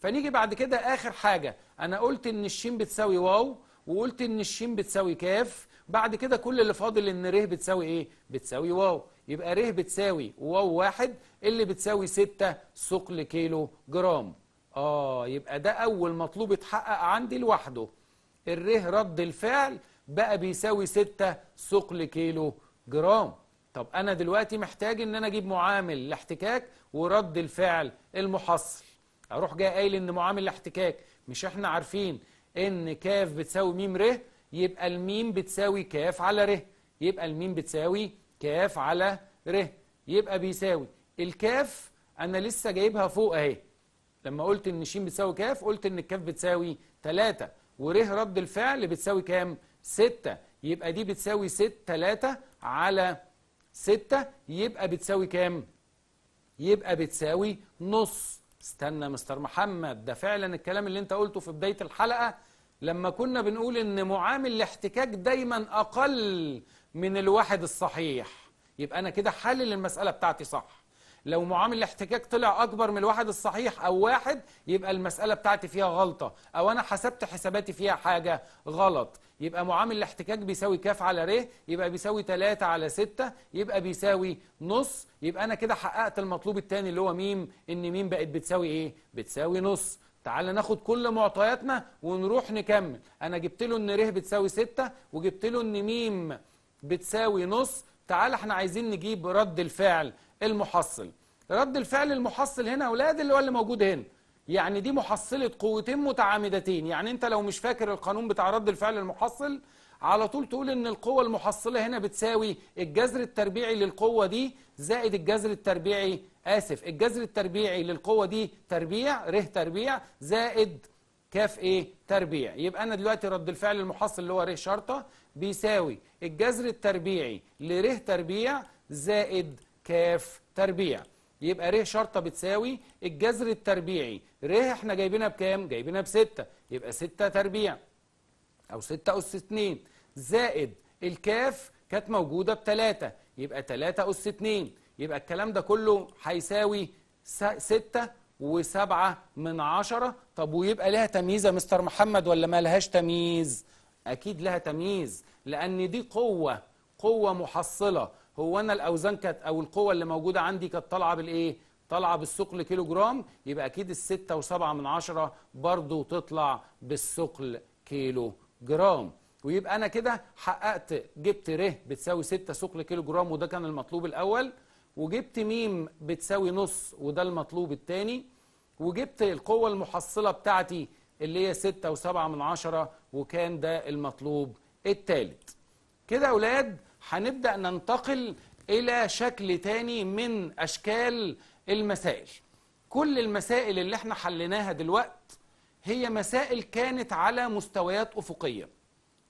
Speaker 1: فنيجي بعد كده اخر حاجة انا قلت ان الشين بتساوي واو وقلت ان الشين بتساوي كاف بعد كده كل اللي فاضل ان ر بتساوي ايه بتساوي واو يبقى ر بتساوي واو واحد اللي بتساوي 6 ثقل كيلو جرام اه يبقى ده اول مطلوب اتحقق عندي لوحده الره رد الفعل بقى بيساوي 6 ثقل كيلو جرام طب انا دلوقتي محتاج ان انا اجيب معامل الاحتكاك ورد الفعل المحصل اروح جاي قايل ان معامل الاحتكاك مش احنا عارفين ان كاف بتساوي ميم ر يبقى الميم بتساوي كاف على ر يبقى الميم بتساوي كاف على ر يبقى بيساوي الكاف انا لسه جايبها فوق اهي لما قلت ان ش بتساوي كاف قلت ان الكاف بتساوي 3 ور رد الفعل بتساوي كام 6 يبقى دي بتساوي 6 3 على 6 يبقى بتساوي كام يبقى بتساوي نص استنى مستر محمد ده فعلا الكلام اللي انت قلته في بداية الحلقة لما كنا بنقول ان معامل الاحتكاك دايما اقل من الواحد الصحيح يبقى انا كده حلل المسألة بتاعتي صح لو معامل الاحتكاك طلع أكبر من الواحد الصحيح أو واحد يبقى المسألة بتاعتي فيها غلطة أو أنا حسبت حساباتي فيها حاجة غلط يبقى معامل الاحتكاك بيساوي كاف على ر يبقى بيساوي 3 على 6 يبقى بيساوي نص يبقى أنا كده حققت المطلوب الثاني اللي هو ميم إن ميم بقت بتساوي إيه؟ بتساوي نص تعال ناخد كل معطياتنا ونروح نكمل أنا جبت له إن ر بتساوي 6 وجبت له إن ميم بتساوي نص تعال احنا عايزين نجيب رد الفعل المحصل رد الفعل المحصل هنا اولاد اللي هو اللي موجود هنا يعني دي محصلة قوتين متعامدتين يعني انت لو مش فاكر القانون بتاع رد الفعل المحصل على طول تقول ان القوة المحصلة هنا بتساوي الجذر التربيعي للقوة دي زائد الجذر التربيعي اسف الجذر التربيعي للقوة دي تربيع ره تربيع زائد كاف ايه تربيع يبقى انا دلوقتي رد الفعل المحصل اللي هو ر شرطه بيساوي الجذر التربيعي لره تربيع زائد كاف تربيع يبقى ر شرطه بتساوي الجذر التربيعي ر احنا جايبينها بكام جايبينها بستة يبقى ستة تربيع او ستة اس اتنين زائد الكاف كانت موجوده بتلاتة يبقى تلاتة اس اتنين يبقى الكلام ده كله هيساوي ستة وسبعة من عشرة طب ويبقى لها تمييز يا مستر محمد ولا ما لهاش تمييز أكيد لها تمييز لأن دي قوة قوة محصلة هو أنا الأوزان كانت أو القوة اللي موجودة عندي كانت طالعة بالإيه؟ طالعة بالثقل كيلو جرام يبقى أكيد ال6.7 من عشرة برضو تطلع بالثقل كيلو جرام ويبقى أنا كده حققت جبت ر بتساوي 6 ثقل كيلو جرام وده كان المطلوب الأول وجبت م بتساوي نص وده المطلوب الثاني وجبت القوة المحصلة بتاعتي اللي هي 6.7 من عشرة وكان ده المطلوب الثالث كده يا أولاد هنبدأ ننتقل إلى شكل تاني من أشكال المسائل كل المسائل اللي احنا حليناها دلوقت هي مسائل كانت على مستويات أفقية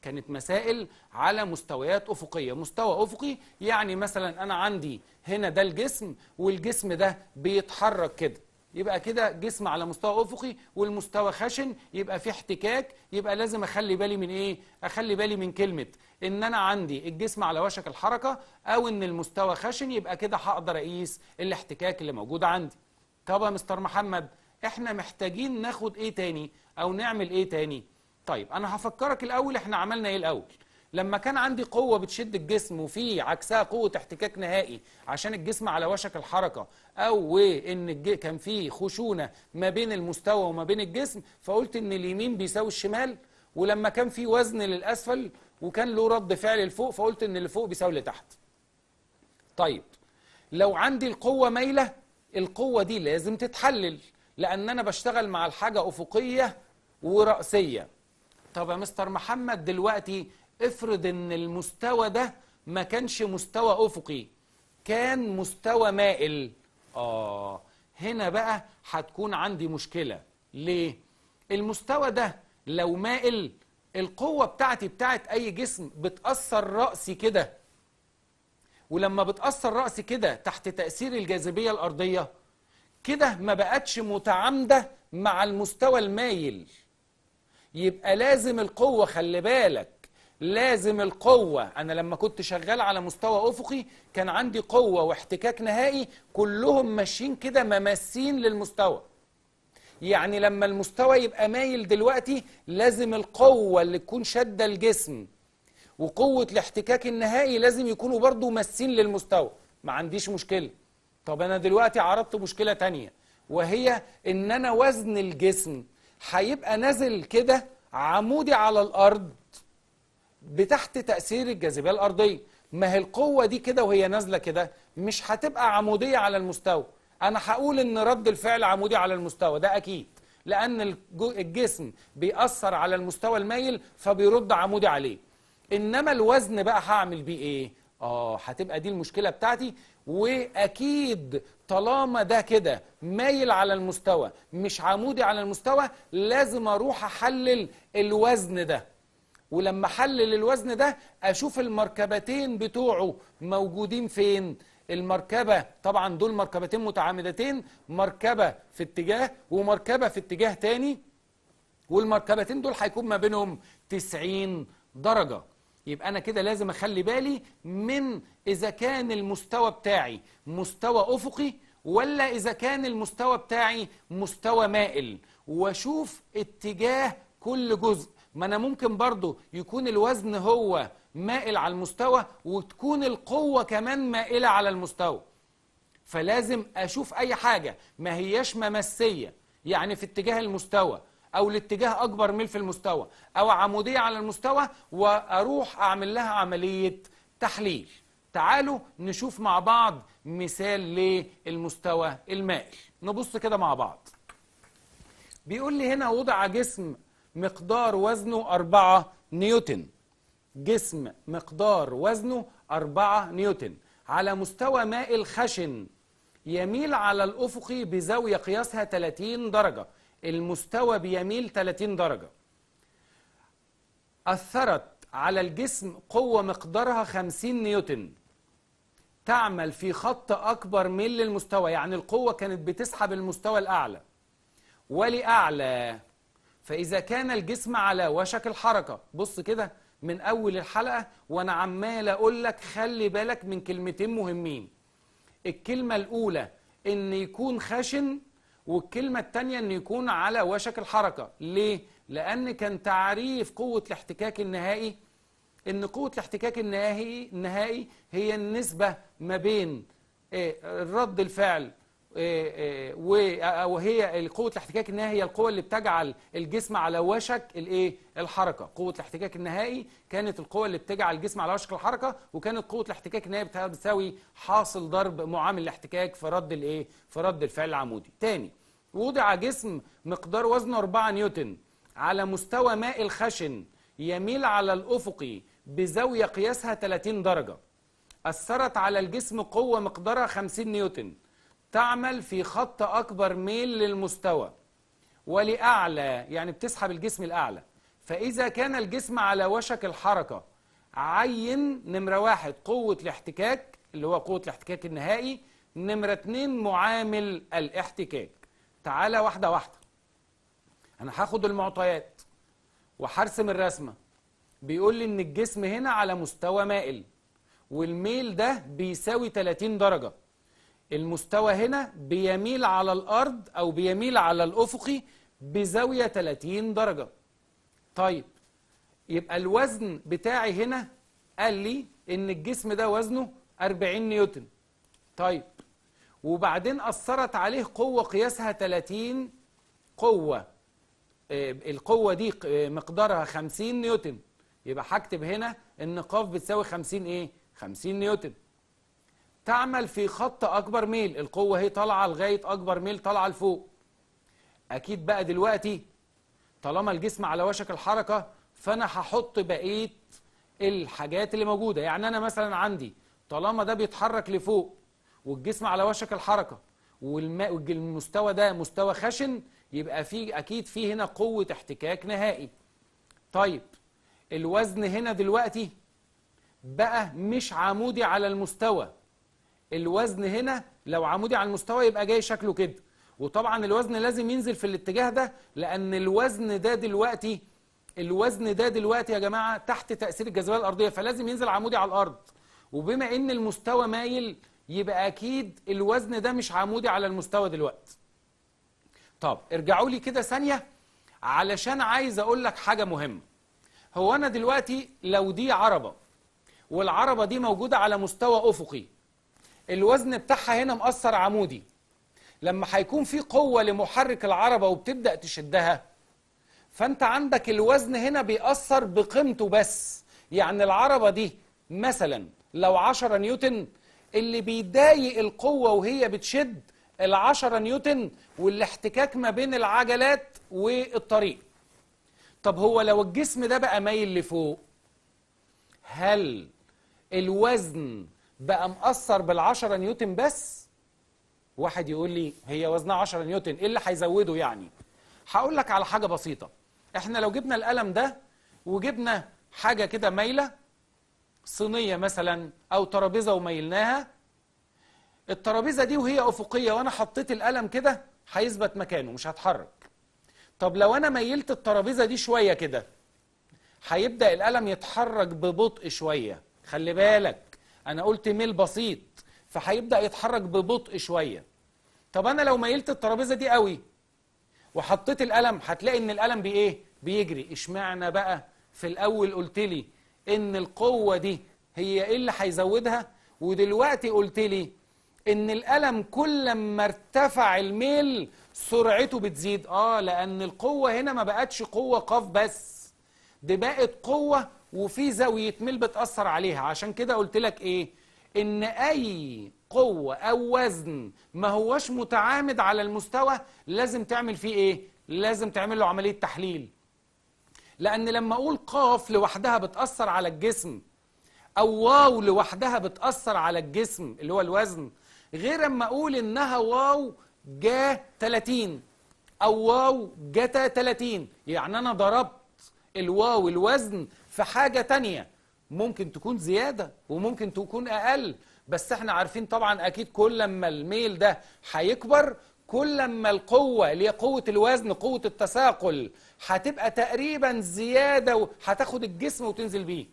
Speaker 1: كانت مسائل على مستويات أفقية مستوى أفقي يعني مثلا أنا عندي هنا ده الجسم والجسم ده بيتحرك كده يبقى كده جسم على مستوى افقي والمستوى خشن يبقى في احتكاك يبقى لازم اخلي بالي من ايه اخلي بالي من كلمه ان انا عندي الجسم على وشك الحركه او ان المستوى خشن يبقى كده هقدر اقيس الاحتكاك اللي موجود عندي طب يا مستر محمد احنا محتاجين ناخد ايه تاني او نعمل ايه تاني طيب انا هفكرك الاول احنا عملنا ايه الاول لما كان عندي قوة بتشد الجسم وفي عكسها قوة احتكاك نهائي عشان الجسم على وشك الحركة أو إن كان في خشونة ما بين المستوى وما بين الجسم فقلت إن اليمين بيساوي الشمال ولما كان في وزن للأسفل وكان له رد فعل لفوق فقلت إن اللي فوق بيساوي اللي تحت. طيب لو عندي القوة مايلة القوة دي لازم تتحلل لأن أنا بشتغل مع الحاجة أفقية ورأسية. طب يا مستر محمد دلوقتي افرض ان المستوى ده ما كانش مستوى افقي كان مستوى مائل اه هنا بقى هتكون عندي مشكله ليه المستوى ده لو مائل القوه بتاعتي بتاعت اي جسم بتاثر راسي كده ولما بتاثر راسي كده تحت تاثير الجاذبيه الارضيه كده ما بقتش متعامده مع المستوى المايل يبقى لازم القوه خلي بالك لازم القوة أنا لما كنت شغال على مستوى أفقي كان عندي قوة واحتكاك نهائي كلهم ماشيين كده ممسين للمستوى يعني لما المستوى يبقى مايل دلوقتي لازم القوة اللي تكون شادة الجسم وقوة الاحتكاك النهائي لازم يكونوا برضو ماسين للمستوى ما عنديش مشكلة طب أنا دلوقتي عرضت مشكلة تانية وهي إن أنا وزن الجسم هيبقى نازل كده عمودي على الأرض بتحت تأثير الجاذبية الأرضية ما هي القوة دي كده وهي نازلة كده مش هتبقى عمودية على المستوى أنا هقول إن رد الفعل عمودي على المستوى ده أكيد لأن الجسم بيأثر على المستوى المايل فبيرد عمودي عليه إنما الوزن بقى هعمل بيه إيه؟ آه هتبقى دي المشكلة بتاعتي وأكيد طالما ده كده مايل على المستوى مش عمودي على المستوى لازم أروح أحلل الوزن ده ولما احلل الوزن ده اشوف المركبتين بتوعه موجودين فين المركبة طبعا دول مركبتين متعامدتين مركبة في اتجاه ومركبة في اتجاه تاني والمركبتين دول هيكون ما بينهم 90 درجة يبقى أنا كده لازم أخلي بالي من إذا كان المستوى بتاعي مستوى أفقي ولا إذا كان المستوى بتاعي مستوى مائل وأشوف اتجاه كل جزء ما انا ممكن برضو يكون الوزن هو مائل على المستوى وتكون القوة كمان مائلة على المستوى فلازم اشوف اي حاجة ما هياش ممسية يعني في اتجاه المستوى او الاتجاه اكبر ميل في المستوى او عمودية على المستوى واروح اعمل لها عملية تحليل تعالوا نشوف مع بعض مثال للمستوى المائل نبص كده مع بعض بيقول لي هنا وضع جسم مقدار وزنه 4 نيوتن جسم مقدار وزنه 4 نيوتن على مستوى ماء الخشن يميل على الأفقي بزاوية قياسها 30 درجة المستوى بيميل 30 درجة أثرت على الجسم قوة مقدارها 50 نيوتن تعمل في خط أكبر من المستوى يعني القوة كانت بتسحب المستوى الأعلى ولأعلى فإذا كان الجسم على وشك الحركة بص كده من أول الحلقة وأنا عمال أقول لك خلي بالك من كلمتين مهمين الكلمة الأولى إن يكون خشن والكلمة الثانية إن يكون على وشك الحركة ليه؟ لأن كان تعريف قوة الاحتكاك النهائي إن قوة الاحتكاك النهائي النهائي هي النسبة ما بين آه، رد الفعل آه، آه، آه، وهي قوه الاحتكاك النهائي هي القوه اللي بتجعل الجسم على وشك الايه الحركه قوه الاحتكاك النهائي كانت القوه اللي بتجعل الجسم على وشك الحركه وكانت قوه الاحتكاك النهائي بتساوي حاصل ضرب معامل الاحتكاك في رد الايه في رد الفعل العمودي تاني وضع جسم مقدار وزنه 4 نيوتن على مستوى ماء الخشن يميل على الافقي بزاويه قياسها 30 درجه اثرت على الجسم قوه مقدارها 50 نيوتن تعمل في خط أكبر ميل للمستوى ولأعلى يعني بتسحب الجسم الأعلى فإذا كان الجسم على وشك الحركة عين نمرة واحد قوة الاحتكاك اللي هو قوة الاحتكاك النهائي نمرة اتنين معامل الاحتكاك تعالى واحدة واحدة أنا هاخد المعطيات وحرسم الرسمة بيقول لي إن الجسم هنا على مستوى مائل والميل ده بيساوي 30 درجة المستوى هنا بيميل على الأرض أو بيميل على الأفقي بزاوية 30 درجة طيب يبقى الوزن بتاعي هنا قال لي إن الجسم ده وزنه 40 نيوتن طيب وبعدين أثرت عليه قوة قياسها 30 قوة آه، القوة دي آه، مقدارها 50 نيوتن يبقى هكتب هنا إن قاف بتساوي 50 إيه؟ 50 نيوتن تعمل في خط أكبر ميل القوة هي طالعة لغاية أكبر ميل طالعة لفوق أكيد بقى دلوقتي طالما الجسم على وشك الحركة فأنا هحط بقية الحاجات اللي موجودة يعني أنا مثلا عندي طالما ده بيتحرك لفوق والجسم على وشك الحركة والمستوى ده مستوى خشن يبقى في أكيد في هنا قوة احتكاك نهائي طيب الوزن هنا دلوقتي بقى مش عمودي على المستوى الوزن هنا لو عمودي على المستوى يبقى جاي شكله كده وطبعا الوزن لازم ينزل في الاتجاه ده لان الوزن ده دلوقتي الوزن ده دلوقتي يا جماعه تحت تاثير الجاذبيه الارضيه فلازم ينزل عمودي على الارض وبما ان المستوى مايل يبقى اكيد الوزن ده مش عمودي على المستوى دلوقتي طب ارجعوا لي كده ثانيه علشان عايز اقول لك حاجه مهمه هو انا دلوقتي لو دي عربه والعربه دي موجوده على مستوى افقي الوزن بتاعها هنا مأثر عمودي لما هيكون في قوة لمحرك العربة وبتبدأ تشدها فأنت عندك الوزن هنا بيأثر بقيمته بس يعني العربة دي مثلا لو 10 نيوتن اللي بيضايق القوة وهي بتشد ال 10 نيوتن والاحتكاك ما بين العجلات والطريق طب هو لو الجسم ده بقى مايل لفوق هل الوزن بقى مأثر بال10 نيوتن بس واحد يقول لي هي وزنها 10 نيوتن ايه اللي هيزوده يعني هقول لك على حاجه بسيطه احنا لو جبنا القلم ده وجبنا حاجه كده مايله صينيه مثلا او ترابيزه وميلناها الترابيزه دي وهي افقيه وانا حطيت القلم كده هيثبت مكانه مش هتحرك طب لو انا ميلت الترابيزه دي شويه كده هيبدا القلم يتحرك ببطء شويه خلي بالك انا قلت ميل بسيط فهيبدا يتحرك ببطء شويه طب انا لو ميلت الترابيزه دي قوي وحطيت القلم هتلاقي ان القلم بايه بيجري اشمعنى بقى في الاول قلت لي ان القوه دي هي ايه اللي هيزودها ودلوقتي قلت لي ان القلم كل ما ارتفع الميل سرعته بتزيد اه لان القوه هنا ما بقتش قوه قاف بس دي بقت قوه وفي زاويه ميل بتاثر عليها عشان كده قلت لك ايه ان اي قوه او وزن ما هوش متعامد على المستوى لازم تعمل فيه ايه لازم تعمل له عمليه تحليل لان لما اقول قاف لوحدها بتاثر على الجسم او واو لوحدها بتاثر على الجسم اللي هو الوزن غير اما اقول انها واو جا 30 او واو جتا 30 يعني انا ضربت الواو الوزن في حاجة تانية ممكن تكون زيادة وممكن تكون أقل بس احنا عارفين طبعا أكيد كل ما الميل ده هيكبر كل ما القوة اللي هي قوة الوزن قوة التثاقل هتبقى تقريبا زيادة هتاخد الجسم وتنزل بيه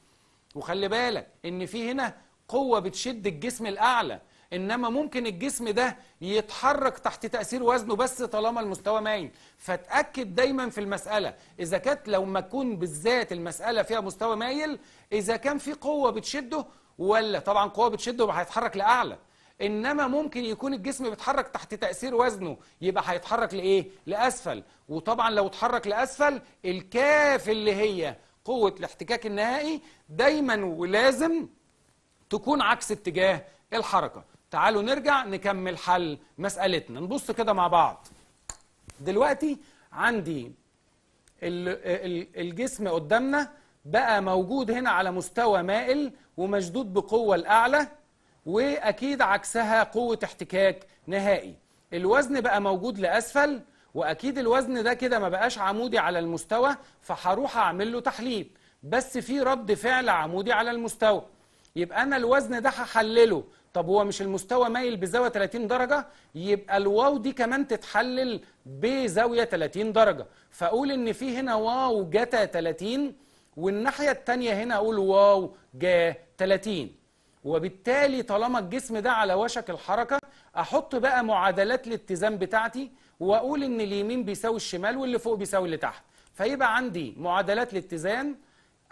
Speaker 1: وخلي بالك ان في هنا قوة بتشد الجسم الأعلى انما ممكن الجسم ده يتحرك تحت تاثير وزنه بس طالما المستوى مايل فتاكد دايما في المساله اذا كانت لو ما تكون بالذات المساله فيها مستوى مايل اذا كان في قوه بتشده ولا طبعا قوه بتشده هيتحرك لاعلى انما ممكن يكون الجسم بيتحرك تحت تاثير وزنه يبقى هيتحرك لايه لاسفل وطبعا لو اتحرك لاسفل الكاف اللي هي قوه الاحتكاك النهائي دايما ولازم تكون عكس اتجاه الحركه تعالوا نرجع نكمل حل مسألتنا نبص كده مع بعض دلوقتي عندي الجسم قدامنا بقى موجود هنا على مستوى مائل ومشدود بقوة الأعلى وأكيد عكسها قوة احتكاك نهائي الوزن بقى موجود لأسفل وأكيد الوزن ده كده ما بقاش عمودي على المستوى فهروح أعمل له تحليل بس في رد فعل عمودي على المستوى يبقى أنا الوزن ده هحلله طب هو مش المستوى مايل بزاويه 30 درجه يبقى الواو دي كمان تتحلل بزاويه 30 درجه فاقول ان في هنا واو جتا 30 والناحيه الثانيه هنا اقول واو جا 30 وبالتالي طالما الجسم ده على وشك الحركه احط بقى معادلات الاتزان بتاعتي واقول ان اليمين بيساوي الشمال واللي فوق بيساوي اللي تحت فيبقى عندي معادلات الاتزان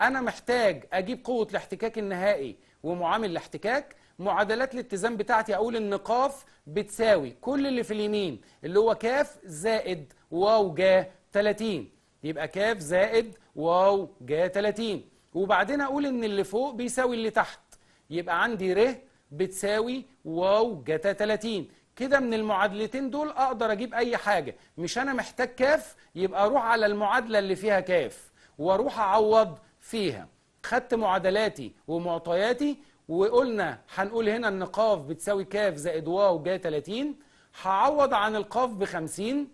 Speaker 1: انا محتاج اجيب قوه الاحتكاك النهائي ومعامل الاحتكاك معادلات الاتزان بتاعتي اقول ان قاف بتساوي كل اللي في اليمين اللي هو كاف زائد واو جا 30 يبقى كاف زائد واو جا 30 وبعدين اقول ان اللي فوق بيساوي اللي تحت يبقى عندي ر بتساوي واو جتا 30 كده من المعادلتين دول اقدر اجيب اي حاجه مش انا محتاج كاف يبقى اروح على المعادله اللي فيها كاف واروح اعوض فيها خدت معادلاتي ومعطياتي وقلنا هنقول هنا ان ق بتساوي ك زائد واو جاي 30 هعوض عن القاف ب 50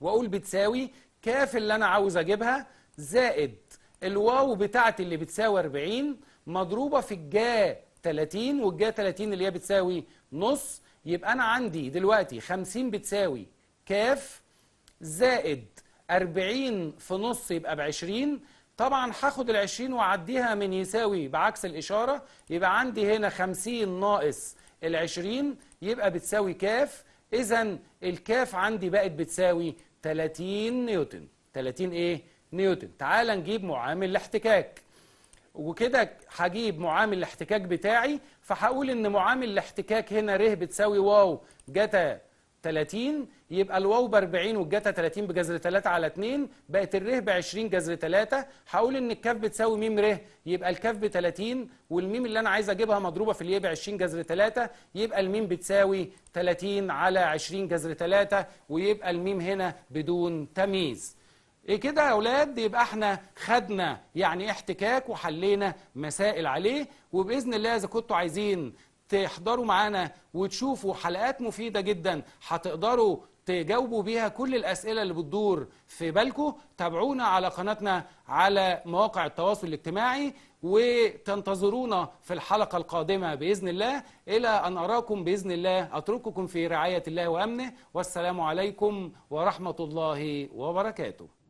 Speaker 1: واقول بتساوي كاف اللي انا عاوز اجيبها زائد الواو بتاعتي اللي بتساوي 40 مضروبه في الجا 30 والجا 30 اللي هي بتساوي نص يبقى انا عندي دلوقتي 50 بتساوي كاف زائد 40 في نص يبقى ب 20 طبعا هاخد ال 20 واعديها من يساوي بعكس الاشاره يبقى عندي هنا 50 ناقص ال 20 يبقى بتساوي كاف اذا الكاف عندي بقت بتساوي 30 نيوتن 30 ايه نيوتن تعال نجيب معامل الاحتكاك وكده هجيب معامل الاحتكاك بتاعي فهقول ان معامل الاحتكاك هنا ر بتساوي واو جتا 30 يبقى الواو ب 40 والجتا 30 بجذر 3 على 2 بقت الره ب 20 جذر 3 هقول ان الكاف بتساوي ميم ر يبقى الكاف ب 30 والميم اللي انا عايز اجيبها مضروبه في الياء ب 20 جذر 3 يبقى الميم بتساوي 30 على 20 جذر 3 ويبقى الميم هنا بدون تمييز ايه كده يا اولاد يبقى احنا خدنا يعني احتكاك وحلينا مسائل عليه وباذن الله اذا كنتوا عايزين تحضروا معانا وتشوفوا حلقات مفيدة جدا هتقدروا تجاوبوا بيها كل الأسئلة اللي بتدور في بالكم تابعونا على قناتنا على مواقع التواصل الاجتماعي وتنتظرونا في الحلقة القادمة بإذن الله إلى أن أراكم بإذن الله أترككم في رعاية الله وأمنه والسلام عليكم ورحمة الله وبركاته